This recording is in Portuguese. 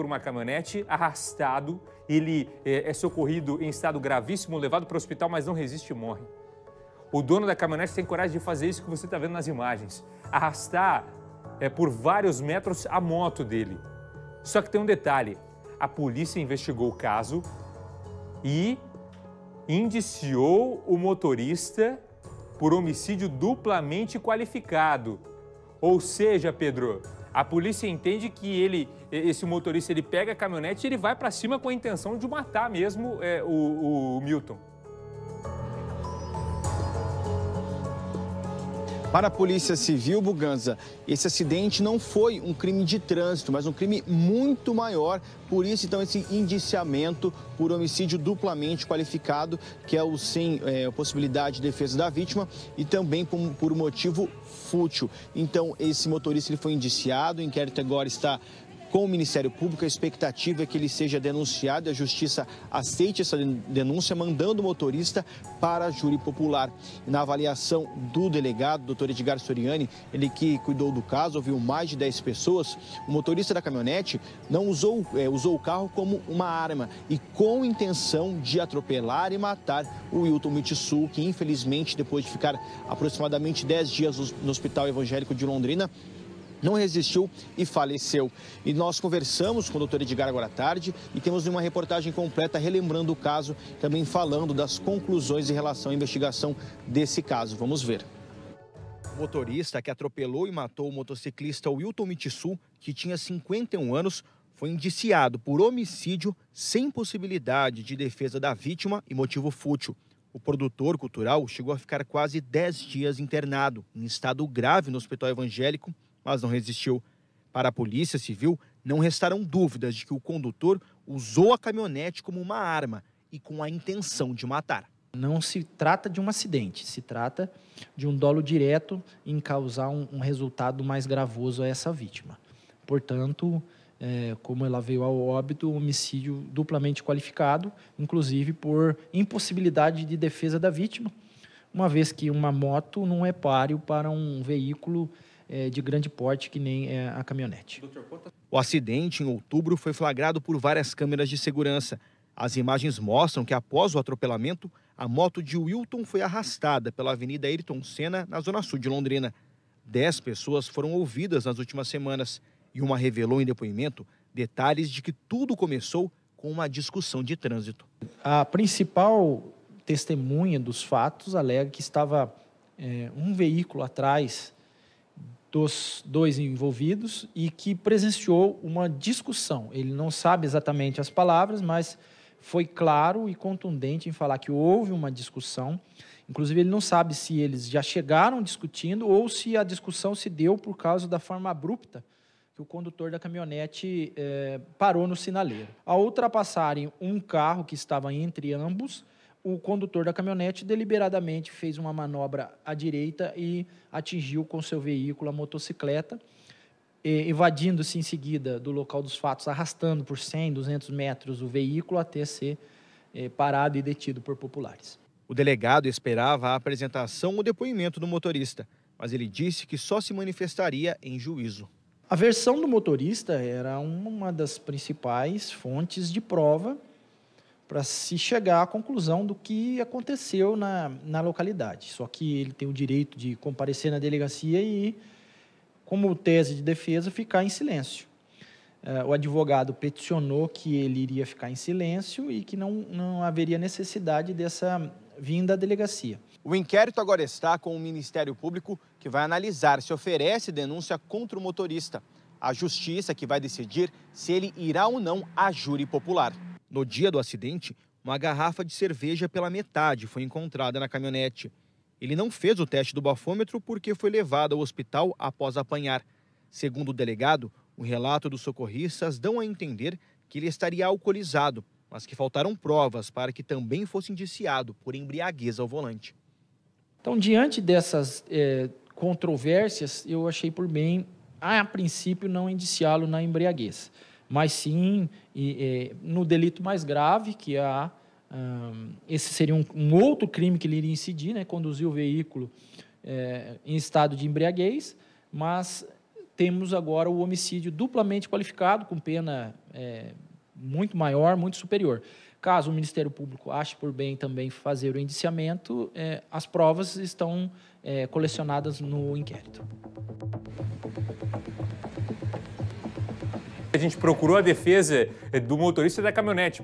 por uma caminhonete, arrastado. Ele é, é socorrido em estado gravíssimo, levado para o hospital, mas não resiste e morre. O dono da caminhonete tem coragem de fazer isso que você está vendo nas imagens: arrastar é, por vários metros a moto dele. Só que tem um detalhe: a polícia investigou o caso e indiciou o motorista por homicídio duplamente qualificado. Ou seja, Pedro, a polícia entende que ele, esse motorista, ele pega a caminhonete e ele vai para cima com a intenção de matar mesmo é, o, o Milton. Para a Polícia Civil, Buganza, esse acidente não foi um crime de trânsito, mas um crime muito maior. Por isso, então, esse indiciamento por homicídio duplamente qualificado, que é o sem é, possibilidade de defesa da vítima e também por, por motivo fútil. Então, esse motorista ele foi indiciado, o inquérito agora está com o Ministério Público. A expectativa é que ele seja denunciado e a Justiça aceite essa denúncia, mandando o motorista para a júri popular. Na avaliação do delegado, doutor Edgar Soriani, ele que cuidou do caso, ouviu mais de 10 pessoas, o motorista da caminhonete não usou, é, usou o carro como uma arma e com intenção de atropelar e matar o Wilton Mitsu, que infelizmente, depois de ficar aproximadamente 10 dias no Hospital Evangélico de Londrina, não resistiu e faleceu. E nós conversamos com o doutor Edgar agora à tarde e temos uma reportagem completa relembrando o caso, também falando das conclusões em relação à investigação desse caso. Vamos ver. O motorista que atropelou e matou o motociclista Wilton Mitsu, que tinha 51 anos, foi indiciado por homicídio sem possibilidade de defesa da vítima e motivo fútil. O produtor cultural chegou a ficar quase 10 dias internado, em estado grave no hospital evangélico, mas não resistiu. Para a Polícia Civil, não restaram dúvidas de que o condutor usou a caminhonete como uma arma e com a intenção de matar. Não se trata de um acidente, se trata de um dolo direto em causar um, um resultado mais gravoso a essa vítima. Portanto, é, como ela veio ao óbito, homicídio duplamente qualificado, inclusive por impossibilidade de defesa da vítima, uma vez que uma moto não é páreo para um veículo é, de grande porte, que nem é, a caminhonete. O acidente, em outubro, foi flagrado por várias câmeras de segurança. As imagens mostram que, após o atropelamento, a moto de Wilton foi arrastada pela Avenida Ayrton Senna, na zona sul de Londrina. Dez pessoas foram ouvidas nas últimas semanas e uma revelou em depoimento detalhes de que tudo começou com uma discussão de trânsito. A principal testemunha dos fatos alega que estava é, um veículo atrás dos dois envolvidos e que presenciou uma discussão. Ele não sabe exatamente as palavras, mas foi claro e contundente em falar que houve uma discussão. Inclusive, ele não sabe se eles já chegaram discutindo ou se a discussão se deu por causa da forma abrupta que o condutor da caminhonete eh, parou no sinaleiro. Ao ultrapassarem um carro que estava entre ambos, o condutor da caminhonete deliberadamente fez uma manobra à direita e atingiu com seu veículo a motocicleta, evadindo-se em seguida do local dos fatos, arrastando por 100, 200 metros o veículo até ser eh, parado e detido por populares. O delegado esperava a apresentação ou depoimento do motorista, mas ele disse que só se manifestaria em juízo. A versão do motorista era uma das principais fontes de prova para se chegar à conclusão do que aconteceu na, na localidade. Só que ele tem o direito de comparecer na delegacia e, como tese de defesa, ficar em silêncio. É, o advogado peticionou que ele iria ficar em silêncio e que não, não haveria necessidade dessa vinda à delegacia. O inquérito agora está com o Ministério Público, que vai analisar se oferece denúncia contra o motorista. A justiça que vai decidir se ele irá ou não à júri popular. No dia do acidente, uma garrafa de cerveja pela metade foi encontrada na caminhonete. Ele não fez o teste do bafômetro porque foi levado ao hospital após apanhar. Segundo o delegado, o relato dos socorristas dão a entender que ele estaria alcoolizado, mas que faltaram provas para que também fosse indiciado por embriaguez ao volante. Então, diante dessas é, controvérsias, eu achei por bem, a princípio, não indiciá-lo na embriaguez mas sim e, e, é, no delito mais grave, que é um, esse seria um, um, outro crime que ele iria incidir, né? conduzir o veículo é, em estado de embriaguez, mas temos agora o homicídio duplamente qualificado, com pena é, muito maior, muito superior. Caso o Ministério Público ache por bem também fazer o indiciamento, é, as provas estão é, colecionadas no inquérito gente procurou a defesa do motorista da caminhonete.